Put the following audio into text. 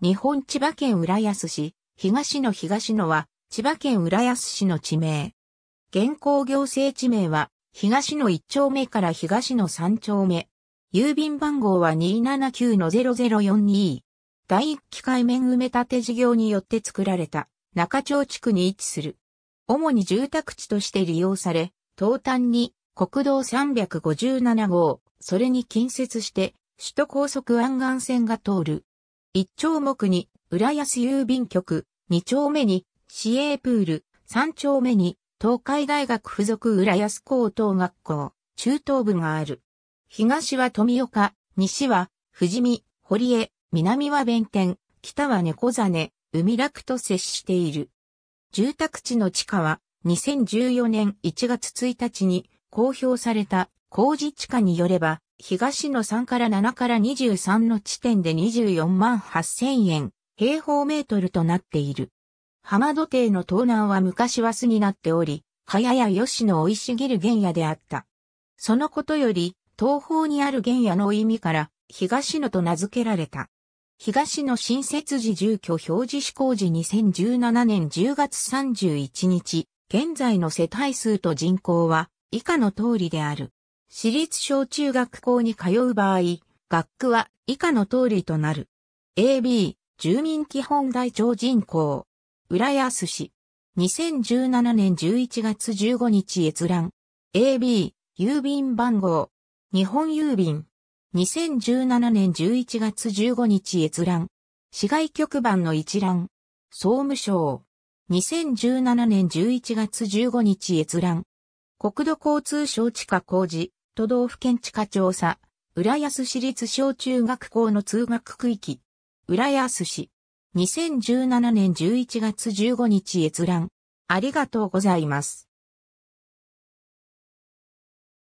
日本千葉県浦安市、東の東野は、千葉県浦安市の地名。現行行政地名は、東の1丁目から東の3丁目。郵便番号は279-0042。第1機海面埋め立て事業によって作られた、中町地区に位置する。主に住宅地として利用され、東端に国道357号、それに近接して、首都高速湾岸線が通る。一丁目に、浦安郵便局、二丁目に、市営プール、三丁目に、東海大学附属浦安高等学校、中等部がある。東は富岡、西は、富士見、堀江、南は弁天、北は猫根、海楽と接している。住宅地の地価は、2014年1月1日に公表された工事地価によれば、東の3から7から23の地点で24万8000円、平方メートルとなっている。浜土亭の東南は昔は巣になっており、早や吉野生い茂る原野であった。そのことより、東方にある原野の意味から、東野と名付けられた。東野新設時住居表示施行時2017年10月31日、現在の世帯数と人口は以下の通りである。私立小中学校に通う場合、学区は以下の通りとなる。AB、住民基本台帳人口。浦安市。2017年11月15日閲覧。AB、郵便番号。日本郵便。2017年11月15日閲覧。市外局番の一覧。総務省。2017年11月15日閲覧。国土交通省地下工事。都道府県地下調査、浦安市立小中学校の通学区域、浦安市、2017年11月15日閲覧、ありがとうございます。